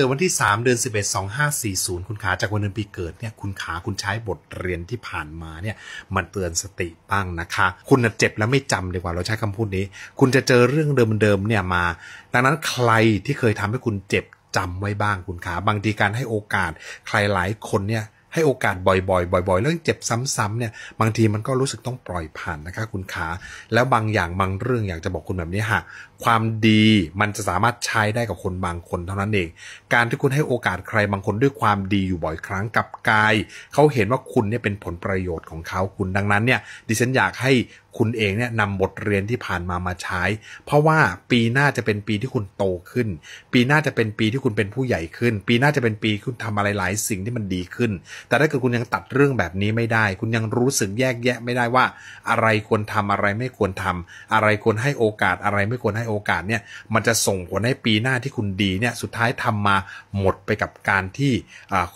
กิดวันที่ 3 เดือน11 2540 คุณขาจากวันเดือนปีเกิดเนี่ย คุณขาคุณใช้บทเรียนที่ผ่านมาเนี่ยมันเตือนสติบ้างนะคะ คุณเจ็บแล้วไม่จำดีกว่า เราใช้คำพูดนี้ คุณจะเจอเรื่องเดิมๆเนี่ยมา ดังนั้นใครที่เคยทำให้คุณเจ็บจำไว้บ้างคุณขาบางทีการให้โอกาสใครหลายคนเนี่ยให้โอกาสบ่อยๆบ่อยๆ เรื่องเจ็บซ้ำๆเนี่ยบางทีมันก็รู้สึกต้องปล่อยผ่านนะคะ คุณขาแล้วบางอย่างบางเรื่องอยากจะบอกคุณแบบนี้ฮะความดีมันจะสามารถใช้ได้กับคนบางคนเท่านั้นเอง การที่คุณให้โอกาสใครบางคนด้วยความดีอยู่บ่อยครั้งกับกาย เขาเห็นว่าคุณเนี่ยเป็นผลประโยชน์ของเขาคุณดังนั้นเนี่ย ดิฉันอยากให้คุณเองเนี่ยนำบทเรียนที่ผ่านมามาใช้ เพราะว่าปีหน้าจะเป็นปีที่คุณโตขึ้น ปีหน้าจะเป็นปีที่คุณเป็นผู้ใหญ่ขึ้น ปีหน้าจะเป็นปีคุณทำอะไรหลายสิ่งที่มันดีขึ้น แต่ถ้าเกิดคุณยังตัดเรื่องแบบนี้ไม่ได้ คุณยังรู้สึกแยกแยะไม่ได้ว่าอะไรควรทำอะไรไม่ควรทำ อะไรควรให้โอกาสอะไรไม่ควรให้โอกาสเนี่ยมันจะส่งผลให้ปีหน้าที่คุณดีเนี่ยสุดท้ายทำมาหมดไปกับการที่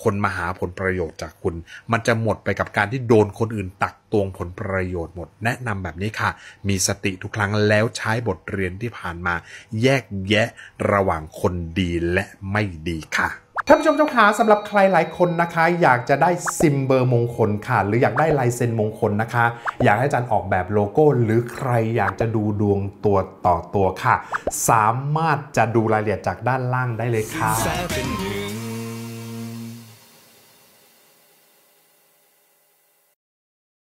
คนมาหาผลประโยชน์จากคุณ มันจะหมดไปกับการที่โดนคนอื่นตักวงผลประโยชน์หมดแนะนำแบบนี้ค่ะ มีสติทุกครั้งแล้วใช้บทเรียนที่ผ่านมา แยกแยะระหว่างคนดีและไม่ดีค่ะท่านผู้ชมเจ้าขาสำหรับใครหลายคนนะคะ อยากจะได้ซิมเบอร์มงคลค่ะ หรืออยากได้ลายเซ็นมงคลนะคะ อยากให้อาจารย์ออกแบบโลโก้หรือใครอยากจะดูดวงตัวต่อตัวค่ะ สามารถจะดูรายละเอียดจากด้านล่างได้เลยค่ะ